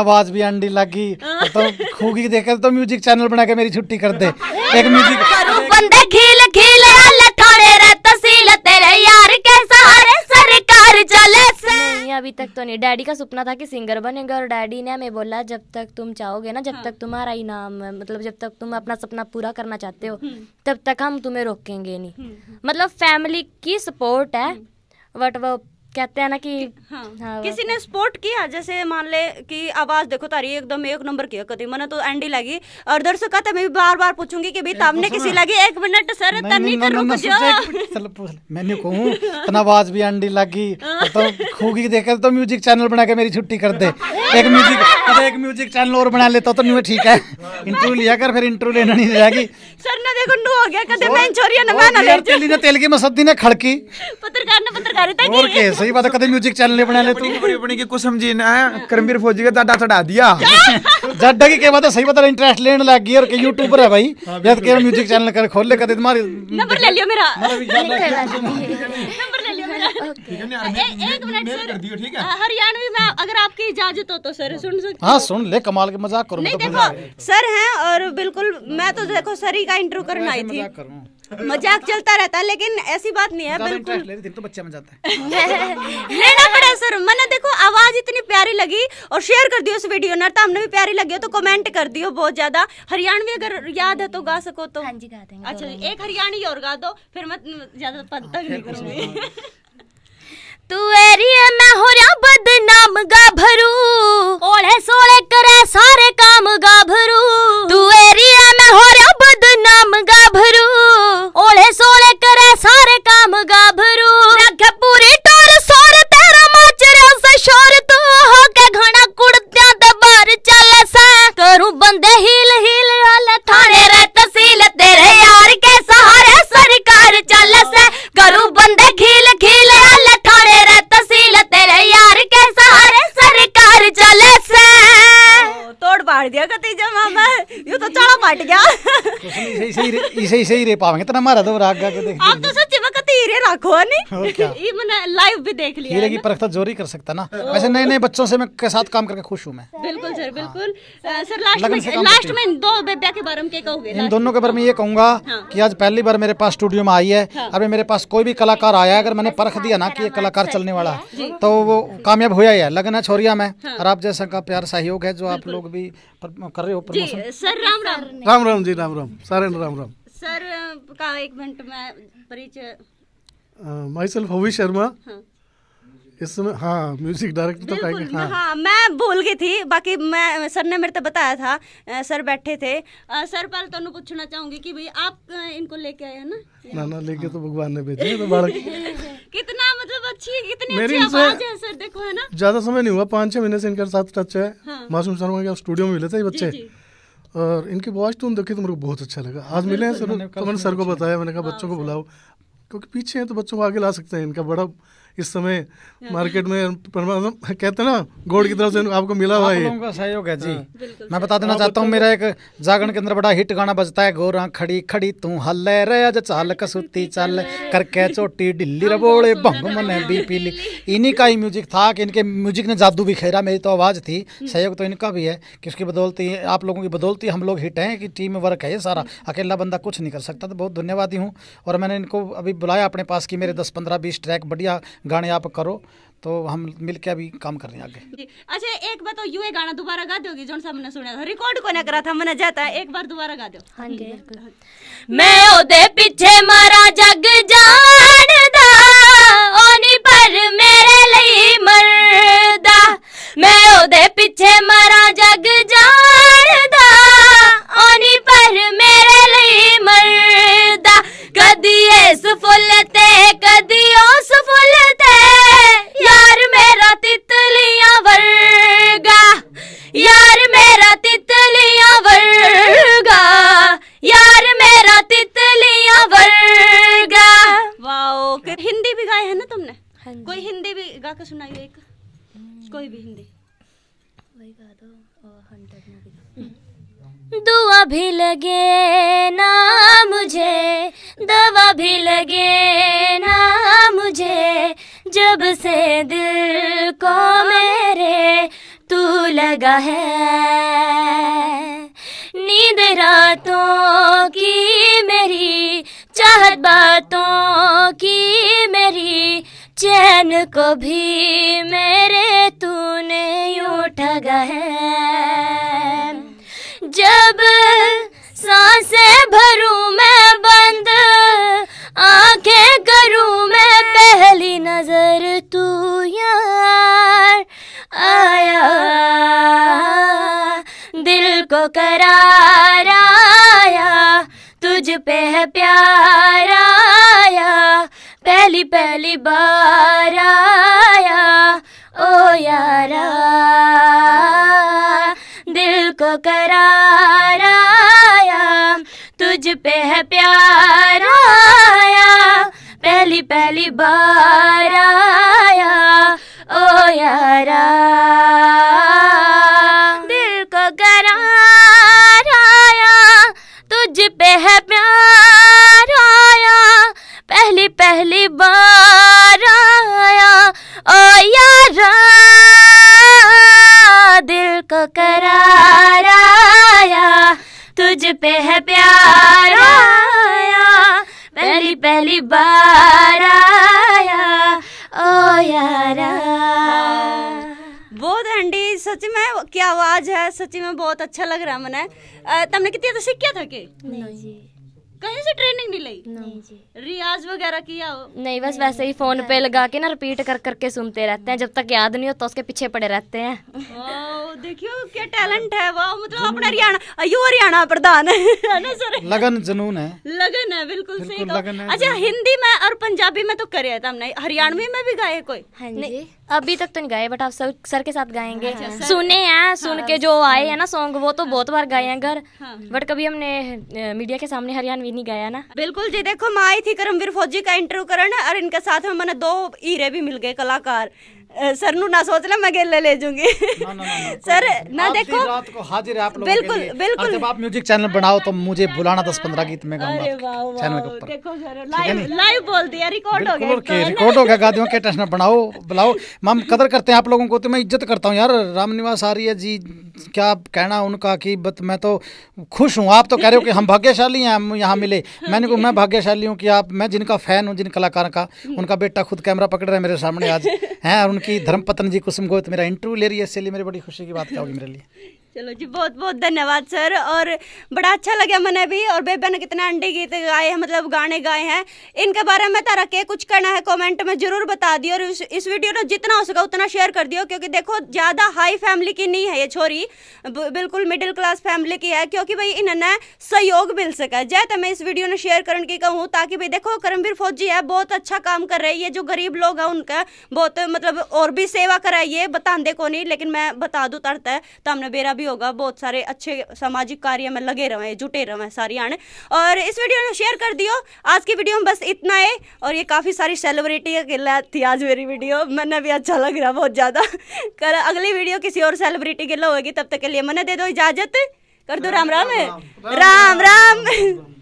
आवाज भी लग गई तो खूगी देखे तो म्यूजिक चैनल बना के मेरी छुट्टी कर दे एक म्यूजिक बंदे खील खील तेरे यार के सहारे सरकार चले से नहीं अभी तक तो नहीं डैडी का सपना था कि सिंगर बनेंगे और डैडी ने हमें बोला जब तक तुम चाहोगे ना जब तक हाँ। तुम्हारा ही नाम मतलब जब तक तुम अपना सपना पूरा करना चाहते हो हम्म। तब तक हम तुम्हें रोकेंगे नहीं हम्म। मतलब फैमिली की सपोर्ट है बट हम्म। वो कहते हैं ना कि हाँ, हाँ किसी ने सपोर्ट तो- किया जैसे मान ले कि आवाज देखो तारी एकदम एक नंबर की कभी मैंने तो एंडी लगी और दर्शक कहते तो मैं बार बार पूछूंगी कि भाई तुमने किसी लगी एक मिनट सर तन्नी कर तो रुक जाओ मैंने कहूं तना आवाज भी एंडी लगी तो खोगी देखकर तो म्यूजिक चैनल बना के मेरी छुट्टी कर दे एक म्यूजिक तो एक म्यूजिक चैनल और बना लेता तो, तो नहीं ठीक है इंटरव्यू लिया कर फिर इंटरव्यू लेना नहीं जाएगी सर ने देखो नु हो गया कदे मैं चोरिया न माना ले तेल ने तेल की मसद्दी ने खड़की पत्रकार ने पत्रकार था और के सही बात कदे म्यूजिक चैनल बना ले तू बड़ी बड़ी कुछ समझी ना करमवीर फौजी का डाटा चढ़ा दिया के बात सही इंटरेस्ट लेने लग गई और के यूट्यूबर है भाई के म्यूजिक चैनल कर खोल ले नंबर तो ले लियो मेरा एक मिनट सर हाँ, हरियाणवी में अगर आपकी इजाजत हो तो सर सुन सकते हाँ सुन ले कमाल के मजाक करो नहीं तो देखो सर हैं और बिल्कुल मैं तो देखो सर ही का इंटरव्यू तो करना आई थी मजाक चलता रहता है लेकिन ऐसी बात नहीं है बिल्कुल दिल तो बच्चा में जाता है लेना पड़ा सर मैंने देखो आवाज इतनी प्यारी लगी और शेयर कर दियो उस वीडियो तो हमने भी प्यारी लगी हो तो कमेंट कर दियो बहुत ज्यादा हरियाणवी अगर याद है तो गा सको तो हाँ जी गा देंगे अच्छा एक हरियाणी और गा दो फिर मैं ज्यादा हाँ, पता नहीं करूंगी तू एरिया मैं हो रहा बदनाम गा भरू ओले सोले करे सारे हिल हिल वाला थाने रे तहसील तेरे यार के सहारे सरकार चल से करू बंदे खील खील वाला थाने रे तहसील तेरे यार के सहारे सरकार चल से तोड़ पाड़ दिया कती जमा मैं ये तो चला पाट गया तो इसे सही इसे ही सही रे पावेंगे तो हमारा तो राग गा के देख आप तो सच रखो नहीं मैंने लाइव भी देख लिया हीरे की परखता तो जोरी कर सकता ना वैसे नए नए बच्चों से मैं के साथ काम करके खुश हूँ मैं बिल्कुल सर हाँ। बिल्कुल सर लास्ट में लास्ट में दो बेबिया के बारे में क्या कहोगे इन दोनों के बारे में ये कहूंगा हाँ। कि आज पहली बार मेरे पास स्टूडियो में आई है हाँ। अभी मेरे पास कोई भी कलाकार आया है अगर मैंने परख दिया ना कि ये कलाकार चलने वाला है तो वो कामयाब हुआ ही है लगन है छोरिया में और आप जैसा का प्यार सहयोग है जो आप लोग भी कर रहे हो प्रमोशन सर राम राम राम राम जी राम राम सारे राम राम सर का एक मिनट में परिचय माई सेल्फ हवी शर्मा इसमें हाँ म्यूजिक डायरेक्टर तो हाँ।, हाँ मैं भूल गई थी बाकी मैं सर ने मेरे तो बताया था सर बैठे थे आ, सर पर तो पूछना चाहूंगी कि भाई आप इनको लेके आए हैं ना ना ना लेके हाँ। तो भगवान ने भेजे तो बालक कितना मतलब अच्छी कितनी मेरी अच्छी आवाज है सर देखो है ना ज्यादा समय नहीं हुआ पाँच छह महीने से इनके साथ टच है हाँ। मासूम शर्मा के स्टूडियो में मिले थे बच्चे और इनकी वॉच तुम तो देखी तो मेरे को बहुत अच्छा लगा आज मिले हैं सर तो मैंने सर को अच्छा। बताया मैंने कहा बच्चों को हाँ, बुलाओ क्योंकि पीछे हैं तो बच्चों को आगे ला सकते हैं इनका बड़ा इस समय हाँ। मार्केट में कहते ना गोल्ड की तरफ से आपको मिला हुआ आप है सहयोग है जी हाँ। मैं बता देना चाहता हूँ मेरा एक जागरण के अंदर बड़ा हिट गाना बजता है गोरा खड़ी खड़ी तू हल रे अज चाल कसूती चल करके चोटी ढिल्ली रबोड़े हाँ, भंग मन बी पीली इन्हीं का ही म्यूजिक था कि इनके म्यूजिक ने जादू भी खेरा मेरी तो आवाज़ थी हम्म। सहयोग तो इनका भी है कि उसकी बदौलती आप लोगों की बदौलती हम लोग हिट हैं कि टीम वर्क है ये सारा हम्म। अकेला बंदा कुछ नहीं कर सकता तो बहुत धन्यवादी हूँ और मैंने इनको अभी बुलाया अपने पास कि मेरे दस पंद्रह बीस ट्रैक बढ़िया गाने आप करो तो हम मिल अभी काम कर रहे हैं आगे अच्छा एक बार तो यू ये गाना दोबारा गा दोगी जो ने सुना रिकॉर्ड को ना करा था मैंने जाता है एक बार दोबारा गा दो हाँ जी मैं पीछे मारा जग जा दुआ भी लगे ना मुझे दवा भी लगे ना मुझे जब से दिल को मेरे तू लगा है नींद रातों की मेरी चाहत बातों की मेरी चैन को भी मेरे तूने यूँ ठगा है जब सांसे भरू मैं बंद आंखें करू मैं पहली नजर तू यार आया दिल को करार आया तुझ पे है प्यार आया पहली पहली बार आया ओ यारा कराराया तुझ पे है प्याराया पहली पहली बार आया ओ यारा दिल को कराराया तुझ पे है प्याराया पहली पहली बार तुझ पे है प्यार आया पहली पहली बार आया ओ यारा बहुत हंडी सच में क्या आवाज है सच में बहुत अच्छा लग रहा है मैंने तुमने कितनी तो सीख था के नहीं जी कहीं से ट्रेनिंग नहीं ली नहीं रियाज वगैरह किया हो नहीं बस वैसे ही फोन पे लगा के ना रिपीट कर करके सुनते रहते हैं जब तक याद नहीं हो तो उसके पीछे पड़े रहते हैं हाँ। देखियो क्या टैलेंट है ਹੈ मतलब अपना हरियाणा ਹਰਿਆਣਾ हरियाणा प्रधान है ना सर लगन जुनून है लगन है बिल्कुल सही कहा अच्छा हिंदी में और पंजाबी में तो करे था हमने हरियाणवी में भी गाए कोई हाँ जी अभी तक तो नहीं गाए बट आप सर, सर के साथ गाएंगे हाँ। सुने हैं सुन हाँ, के जो आए हैं ना सॉन्ग हाँ। वो तो हाँ। बहुत बार गाए हैं घर बट कभी हमने मीडिया के सामने हरियाणवी नहीं गाया ना बिल्कुल जी देखो मैं आई थी करमवीर फौजी का इंटरव्यू करना और इनके साथ में मैंने दो हीरे भी मिल गए कलाकार सर ना सोच ले मैं अकेले ले जूंगी सर ना देखो रात को हाजिर है आप लोगों बिल्कुल बिल्कुल जब आप म्यूजिक चैनल बनाओ तो मुझे बुलाना दस पंद्रह गीत में गाऊंगा चैनल के ऊपर लाइव बोल दिया रिकॉर्ड हो गया रिकॉर्ड हो गया गादियों के टेंशन बनाओ बुलाओ मैम कदर करते हैं आप लोगों को तो मैं इज्जत करता हूँ यार राम निवास आर्य जी क्या कहना उनका कि बत मैं तो खुश हूँ आप तो कह रहे हो कि हम भाग्यशाली हैं हम यहाँ मिले मैंने मैं भाग्यशाली हूँ कि आप मैं जिनका फ़ैन हूँ जिन कलाकार का उनका बेटा खुद कैमरा पकड़ रहा है मेरे सामने आज हैं और उनकी धर्मपत्न जी कुसुम गोयत मेरा इंटरव्यू ले रही है इसलिए मेरी बड़ी खुशी की बात क्या होगी मेरे लिए चलो जी बहुत बहुत धन्यवाद सर और बड़ा अच्छा लगा मैंने भी और बेबा ने कितने अंडे गीत गाए हैं मतलब गाने गाए हैं इनके बारे में तारा के कुछ करना है कमेंट में जरूर बता दियो और इस, इस वीडियो ने जितना हो सका उतना शेयर कर दियो क्योंकि देखो ज़्यादा हाई फैमिली की नहीं है ये छोरी बिल्कुल मिडिल क्लास फैमिली की है क्योंकि भाई इन्होंने सहयोग मिल सका जय तो मैं इस वीडियो ने शेयर करने की कहूँ ताकि भाई देखो करमवीर फौजी है बहुत अच्छा काम कर रही है जो गरीब लोग हैं उनका बहुत मतलब और भी सेवा कराइए बताते को नहीं लेकिन मैं बता दूँ तरता है तो हमने बेरा भी होगा बहुत सारे अच्छे सामाजिक कार्य में लगे रहें जुटे रहें सारी आने और इस वीडियो ने शेयर कर दियो आज की वीडियो में बस इतना है और ये काफ़ी सारी सेलिब्रिटी अकेला थी आज मेरी वीडियो मैंने भी अच्छा लग रहा बहुत ज़्यादा कर अगली वीडियो किसी और सेलिब्रिटी के लिए होगी तब तक के लिए मैंने दे दो इजाज़त कर दो राम राम राम राम, राम, राम, राम, राम, राम, राम, राम, राम